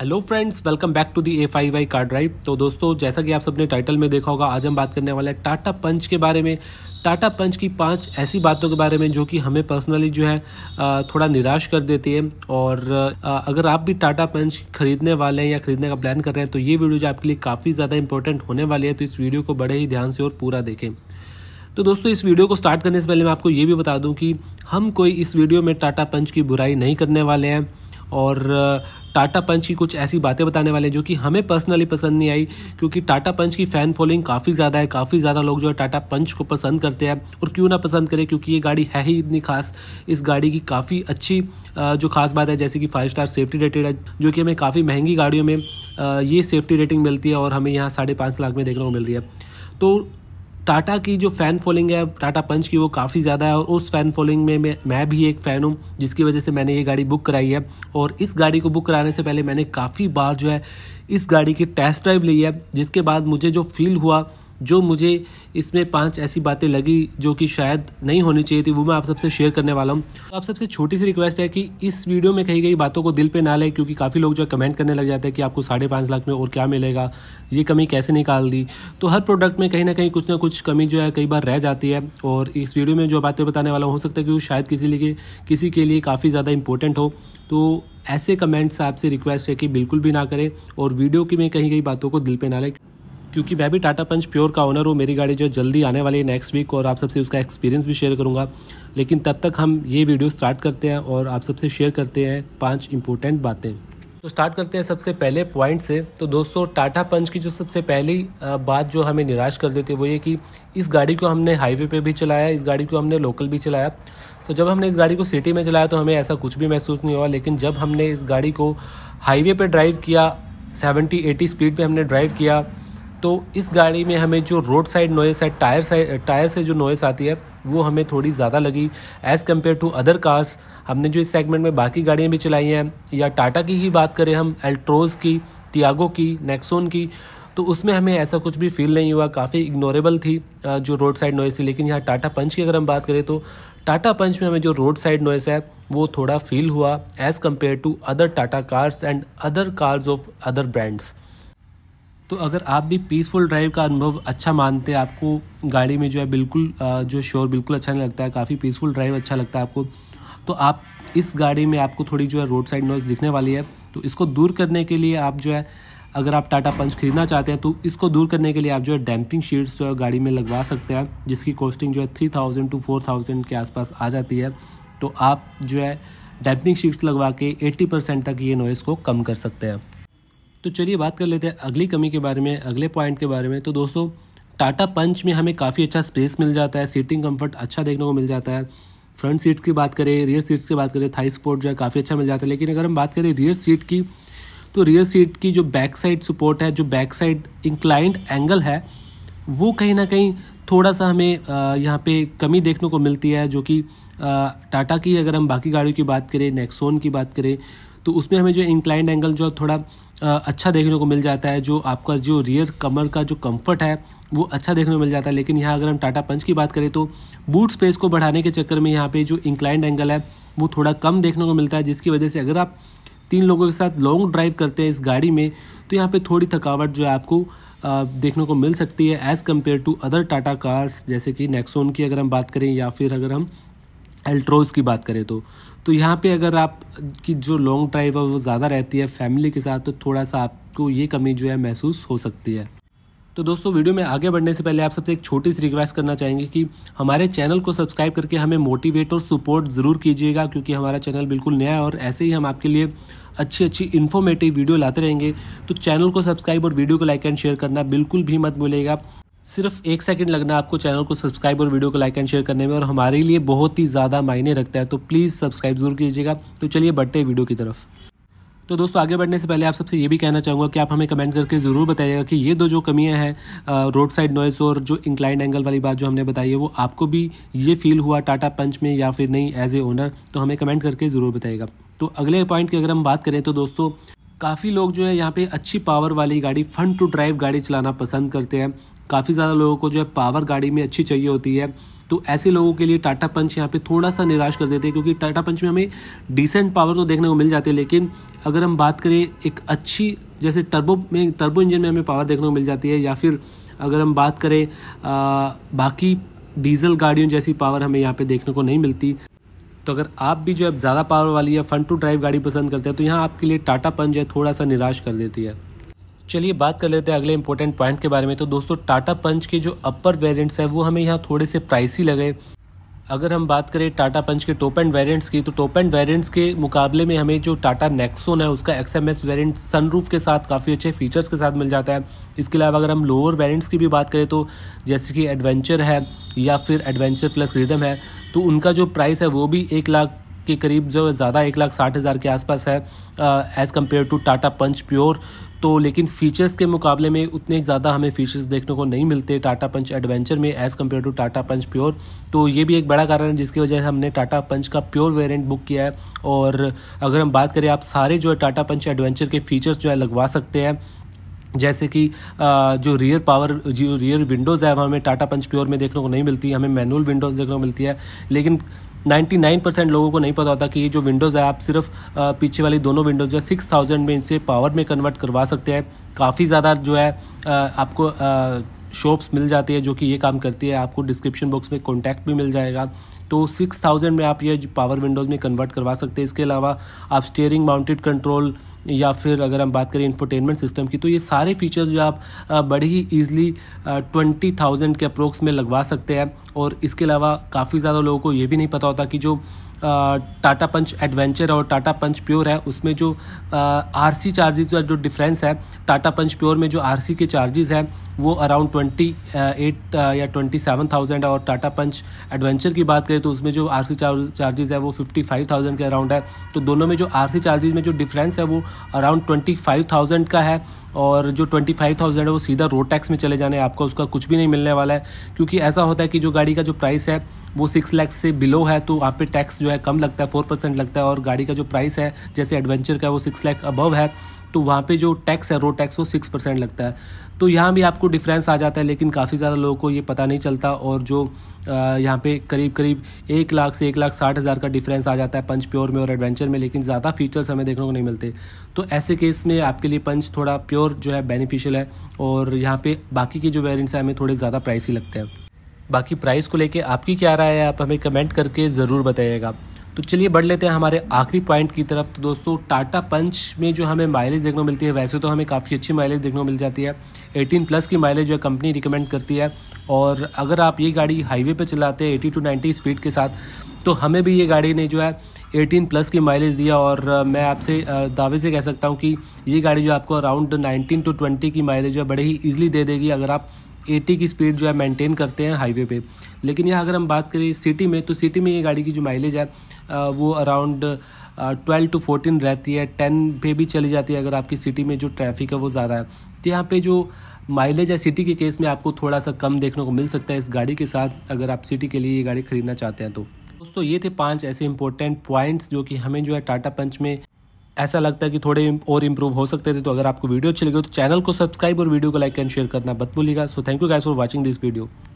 hello friends welcome back to the A five I car drive तो दोस्तों जैसा कि आप सबने टाइटल में देखा होगा आज हम बात करने वाले हैं टाटा पंच के बारे में टाटा पंच की पांच ऐसी बातों के बारे में जो कि हमें पर्सनली जो है थोड़ा निराश कर देती है और अगर आप भी टाटा पंच खरीदने वाले हैं या खरीदने का प्लान कर रहे हैं तो ये वीडियो जो आपके लिए काफ़ी ज़्यादा इंपॉर्टेंट होने वाली है तो इस वीडियो को बड़े ही ध्यान से और पूरा देखें तो दोस्तों इस वीडियो को स्टार्ट करने से पहले मैं आपको ये भी बता दूँ कि हम कोई इस वीडियो में टाटा पंच की बुराई नहीं करने वाले हैं और टाटा पंच की कुछ ऐसी बातें बताने वाले हैं जो कि हमें पर्सनली पसंद नहीं आई क्योंकि टाटा पंच की फ़ैन फॉलोइंग काफ़ी ज़्यादा है काफ़ी ज़्यादा लोग जो है टाटा पंच को पसंद करते हैं और क्यों ना पसंद करें क्योंकि ये गाड़ी है ही इतनी खास इस गाड़ी की काफ़ी अच्छी जो खास बात है जैसे कि फाइव स्टार सेफ्टी रेटेड है जो कि हमें काफ़ी महंगी गाड़ियों में ये सेफ्टी रेटिंग मिलती है और हमें यहाँ साढ़े पाँच लाख में देखने को मिल रही है तो टाटा की जो फ़ैन फॉलोइंग है टाटा पंच की वो काफ़ी ज़्यादा है और उस फ़ैन फॉलोइंग में मैं भी एक फ़ैन हूँ जिसकी वजह से मैंने ये गाड़ी बुक कराई है और इस गाड़ी को बुक कराने से पहले मैंने काफ़ी बार जो है इस गाड़ी की टेस्ट ड्राइव ली है जिसके बाद मुझे जो फील हुआ जो मुझे इसमें पांच ऐसी बातें लगी जो कि शायद नहीं होनी चाहिए थी वो मैं आप सबसे शेयर करने वाला हूँ तो आप सबसे छोटी सी रिक्वेस्ट है कि इस वीडियो में कही गई बातों को दिल पे ना लें क्योंकि काफ़ी लोग जो कमेंट करने लग जाते हैं कि आपको साढ़े पाँच लाख में और क्या मिलेगा ये कमी कैसे निकाल दी तो हर प्रोडक्ट में कहीं ना कहीं कुछ ना कुछ कमी जो है कई बार रह जाती है और इस वीडियो में जो बातें बताने वाला हो सकता है कि वो शायद किसी लिए किसी के लिए काफ़ी ज़्यादा इंपॉर्टेंट हो तो ऐसे कमेंट्स आपसे रिक्वेस्ट है कि बिल्कुल भी ना करें और वीडियो की मैं कहीं कहीं बातों को दिल पर ना लें क्योंकि मैं भी टाटा पंच प्योर का ओनर हूँ मेरी गाड़ी जो जल्दी आने वाली है नेक्स्ट वीक और आप सबसे उसका एक्सपीरियंस भी शेयर करूँगा लेकिन तब तक हम ये वीडियो स्टार्ट करते हैं और आप सबसे शेयर करते हैं पाँच इंपॉर्टेंट बातें तो स्टार्ट करते हैं सबसे पहले पॉइंट से तो दोस्तों टाटा पंच की जो सबसे पहली बात जो हमें निराश कर देती है वो ये कि इस गाड़ी को हमने हाईवे पे भी चलाया इस गाड़ी को हमने लोकल भी चलाया तो जब हमने इस गाड़ी को सिटी में चलाया तो हमें ऐसा कुछ भी महसूस नहीं हुआ लेकिन जब हमने इस गाड़ी को हाईवे पर ड्राइव किया सेवेंटी एटी स्पीड पर हमने ड्राइव किया तो इस गाड़ी में हमें जो रोड साइड नॉइस है टायर साइड टायर से जो नॉइस आती है वो हमें थोड़ी ज़्यादा लगी as compare to other cars हमने जो इस सेगमेंट में बाकी गाड़ियाँ भी चलाई हैं या टाटा की ही बात करें हम एल्ट्रोज की तियागो की नेक्सोन की तो उसमें हमें ऐसा कुछ भी फील नहीं हुआ काफ़ी इग्नोरेबल थी जो रोड साइड नॉइस थी लेकिन यहाँ टाटा पंच की अगर हम बात करें तो टाटा पंच में हमें जो रोड साइड नॉइस है वो थोड़ा फील हुआ as compare to other Tata cars and other cars of other brands तो अगर आप भी पीसफुल ड्राइव का अनुभव अच्छा मानते हैं आपको गाड़ी में जो है बिल्कुल जो शोर बिल्कुल अच्छा नहीं लगता है काफ़ी पीसफुल ड्राइव अच्छा लगता है आपको तो आप इस गाड़ी में आपको थोड़ी जो है रोड साइड नॉइज़ दिखने वाली है तो इसको दूर करने के लिए आप जो है अगर आप टाटा पंच खरीदना चाहते हैं तो इसको दूर करने के लिए आप जो है डैम्पिंग शीट्स जो है गाड़ी में लगवा सकते हैं जिसकी कॉस्टिंग जो है three thousand to four thousand के आसपास आ जाती है तो आप जो है डैम्पिंग शीट्स लगवा के एट्टी परसेंट तक ये नॉइज़ को कम कर सकते हैं तो चलिए बात कर लेते हैं अगली कमी के बारे में अगले पॉइंट के बारे में तो दोस्तों टाटा पंच में हमें काफ़ी अच्छा स्पेस मिल जाता है सीटिंग कंफर्ट अच्छा देखने को मिल जाता है फ्रंट सीट की बात करें रियर सीट्स की बात करें थाई सपोर्ट जो है काफ़ी अच्छा मिल जाता है लेकिन अगर हम बात करें रियर सीट की तो रियर सीट की जो बैक साइड सपोर्ट है जो बैक साइड इंक्लाइंड एंगल है वो कहीं ना कहीं थोड़ा सा हमें यहाँ पे कमी देखने को मिलती है जो कि टाटा की अगर हम बाकी गाड़ियों की बात करें नेक्सोन की बात करें तो उसमें हमें जो इंक्लाइंड एंगल जो थोड़ा अच्छा देखने को मिल जाता है जो आपका जो रियर कमर का जो कंफर्ट है वो अच्छा देखने को मिल जाता है लेकिन यहाँ अगर हम टाटा पंच की बात करें तो बूट स्पेस को बढ़ाने के चक्कर में यहाँ पे जो इंक्लाइंड एंगल है वो थोड़ा कम देखने को मिलता है जिसकी वजह से अगर आप तीन लोगों के साथ लॉन्ग ड्राइव करते हैं इस गाड़ी में तो यहाँ पर थोड़ी थकावट जो है आपको देखने को मिल सकती है as compare to other Tata cars जैसे कि नेक्सोन की अगर हम बात करें या फिर अगर हम एल्ट्रोज की बात करें तो तो यहाँ पे अगर आप की जो लॉन्ग ड्राइव है वो ज़्यादा रहती है फैमिली के साथ तो थोड़ा सा आपको ये कमी जो है महसूस हो सकती है तो दोस्तों वीडियो में आगे बढ़ने से पहले आप सबसे एक छोटी सी रिक्वेस्ट करना चाहेंगे कि हमारे चैनल को सब्सक्राइब करके हमें मोटिवेट और सपोर्ट ज़रूर कीजिएगा क्योंकि हमारा चैनल बिल्कुल नया है और ऐसे ही हम आपके लिए अच्छी अच्छी इन्फॉर्मेटिव वीडियो लाते रहेंगे तो चैनल को सब्सक्राइब और वीडियो को लाइक एंड शेयर करना बिल्कुल भी मत भूलेगा सिर्फ एक सेकंड लगना आपको चैनल को सब्सक्राइब और वीडियो को लाइक एंड शेयर करने में और हमारे लिए बहुत ही ज़्यादा मायने रखता है तो प्लीज़ सब्सक्राइब जरूर कीजिएगा तो चलिए बढ़ते हैं वीडियो की तरफ तो दोस्तों आगे बढ़ने से पहले आप सबसे ये भी कहना चाहूँगा कि आप हमें कमेंट करके ज़रूर बताइएगा कि ये दो जो कमियाँ हैं रोड साइड नॉइस और जो इंक्लाइंड एंगल वाली बात जो हमने बताई है वो आपको भी ये फील हुआ टाटा पंच में या फिर नहीं एज ए ओनर तो हमें कमेंट करके ज़रूर बताइएगा तो अगले पॉइंट की अगर हम बात करें तो दोस्तों काफ़ी लोग जो है यहाँ पे अच्छी पावर वाली गाड़ी फन टू ड्राइव गाड़ी चलाना पसंद करते हैं काफ़ी ज़्यादा लोगों को जो है पावर गाड़ी में अच्छी चाहिए होती है तो ऐसे लोगों के लिए टाटा पंच यहाँ पे थोड़ा सा निराश कर देते हैं क्योंकि टाटा पंच में हमें डिसेंट पावर तो देखने को मिल जाती है लेकिन अगर हम बात करें एक अच्छी जैसे टर्बो में टर्बो इंजन में हमें पावर देखने को मिल जाती है या फिर अगर हम बात करें आ, बाकी डीजल गाड़ियों जैसी पावर हमें यहाँ पे देखने को नहीं मिलती तो अगर आप भी जो है ज़्यादा पावर वाली या फ्रंट टू ड्राइव गाड़ी पसंद करते हैं तो यहाँ आपके लिए टाटा पंच है थोड़ा सा निराश कर देती है चलिए बात कर लेते हैं अगले इंपॉर्टेंट पॉइंट के बारे में तो दोस्तों टाटा पंच के जो अपर वेरियंट्स हैं वो हमें यहाँ थोड़े से प्राइसी लगे अगर हम बात करें टाटा पंच के टॉप एंड वेरिएंट्स की तो टॉप एंड वेरिएंट्स के मुकाबले में हमें जो टाटा नेक्सोन है उसका X M S variant sunroof के साथ काफ़ी अच्छे फीचर्स के साथ मिल जाता है इसके अलावा अगर हम लोअर वेरिएंट्स की भी बात करें तो जैसे कि एडवेंचर है या फिर एडवेंचर प्लस रिदम है तो उनका जो प्राइस है वो भी एक लाख के करीब जो ज़्यादा एक लाख साठ हज़ार के आसपास है as compare to Tata punch pure तो लेकिन फीचर्स के मुकाबले में उतने ज़्यादा हमें फीचर्स देखने को नहीं मिलते टाटा पंच एडवेंचर में as compare to Tata punch pure तो ये भी एक बड़ा कारण है जिसकी वजह से हमने टाटा पंच का प्योर वेरियंट बुक किया है और अगर हम बात करें आप सारे जो है टाटा पंच एडवेंचर के फीचर्स जो है लगवा सकते हैं जैसे कि जो रियर पावर जो रियर विंडोज़ है हमें टाटा पंच प्योर में देखने को नहीं मिलती हमें मैनुअल विंडोज़ देखने को मिलती है लेकिन 99 परसेंट लोगों को नहीं पता होता कि ये जो विंडोज़ है आप सिर्फ पीछे वाली दोनों विंडोज़ जो है सिक्स थाउजेंड में इनसे पावर में कन्वर्ट करवा सकते हैं काफ़ी ज़्यादा जो है आपको शॉप्स मिल जाती है जो कि ये काम करती है आपको डिस्क्रिप्शन बॉक्स में कॉन्टैक्ट भी मिल जाएगा तो सिक्स थाउजेंड में आप ये पावर विंडोज़ में कन्वर्ट करवा सकते हैं इसके अलावा आप स्टेयरिंग माउंटेड कंट्रोल या फिर अगर हम बात करें इंफोटेनमेंट सिस्टम की तो ये सारे फीचर्स जो आप बड़े ही ईजिली ट्वेंटी थाउजेंड के अप्रोक्स में लगवा सकते हैं और इसके अलावा काफ़ी ज़्यादा लोगों को ये भी नहीं पता होता कि जो टाटा पंच एडवेंचर और टाटा पंच प्योर है उसमें जो आर सी चार्जेज़ जो डिफरेंस है टाटा पंच प्योर में जो आर सी के चार्जेज़ हैं वो अराउंड ट्वेंटी एट या ट्वेंटी सेवन थाउजेंड और टाटा पंच एडवेंचर की बात करें तो उसमें जो आर सी चार्जेज है वो फिफ्टी फाइव थाउजेंड के अराउंड है तो दोनों में जो आर सी चार्जेज में जो डिफरेंस है वो अराउंड ट्वेंटी फाइव थाउजेंड का है और जो ट्वेंटी फाइव थाउजेंड है वो सीधा रोड टैक्स में चले जाने आपका उसका कुछ भी नहीं मिलने वाला है क्योंकि ऐसा होता है कि जो गाड़ी का जो प्राइस है वो सिक्स लैक्स से बिलो है तो वहाँ पे टैक्स जो है कम लगता है फोर परसेंट लगता है और गाड़ी का जो प्राइस है जैसे एडवेंचर का वो सिक्स लैख अबव है तो वहाँ पे जो टैक्स है रोड टैक्स वो सिक्स परसेंट लगता है तो यहाँ भी आपको डिफरेंस आ जाता है लेकिन काफ़ी ज़्यादा लोगों को ये पता नहीं चलता और जो यहाँ पे करीब करीब एक लाख से एक लाख साठ हज़ार का डिफरेंस आ जाता है पंच प्योर में और एडवेंचर में लेकिन ज़्यादा फीचर्स हमें देखने को नहीं मिलते तो ऐसे केस में आपके लिए पंच थोड़ा प्योर जो है बेनिफिशियल है और यहाँ पर बाकी के जो वेरियंट्स हैं हमें थोड़े ज़्यादा प्राइस ही लगते हैं बाकी प्राइस को लेके आपकी क्या राय है आप हमें कमेंट करके ज़रूर बताइएगा तो चलिए बढ़ लेते हैं हमारे आखिरी पॉइंट की तरफ तो दोस्तों टाटा पंच में जो हमें माइलेज देखने को मिलती है वैसे तो हमें काफ़ी अच्छी माइलेज देखने को मिल जाती है 18 प्लस की माइलेज जो कंपनी रिकमेंड करती है और अगर आप ये गाड़ी हाईवे पर चलाते हैं एटी टू नाइन्टी स्पीड के साथ तो हमें भी ये गाड़ी ने जो है 18 प्लस की माइलेज दिया और मैं आपसे दावे से कह सकता हूँ कि ये गाड़ी जो आपको अराउंड 19 टू 20 की माइलेज है बड़े ही ईजिली दे देगी अगर आप एटी की स्पीड जो है मेंटेन करते हैं हाईवे पे लेकिन यहाँ अगर हम बात करें सिटी में तो सिटी में ये गाड़ी की जो माइलेज है वो अराउंड ट्वेल्व टू फोर्टीन रहती है टेन पे भी चली जाती है अगर आपकी सिटी में जो ट्रैफिक है वो ज़्यादा है तो यहाँ पे जो माइलेज है सिटी के केस में आपको थोड़ा सा कम देखने को मिल सकता है इस गाड़ी के साथ अगर आप सिटी के लिए ये गाड़ी खरीदना चाहते हैं तो दोस्तों ये थे पांच ऐसे इंपॉर्टेंट पॉइंट्स जो कि हमें जो है टाटा पंच में ऐसा लगता है कि थोड़े और इंप्रूव हो सकते थे तो अगर आपको वीडियो अच्छी लगी तो चैनल को सब्सक्राइब और वीडियो को लाइक एंड शेयर करना मत भूलिएगा so thank you guys for watching this video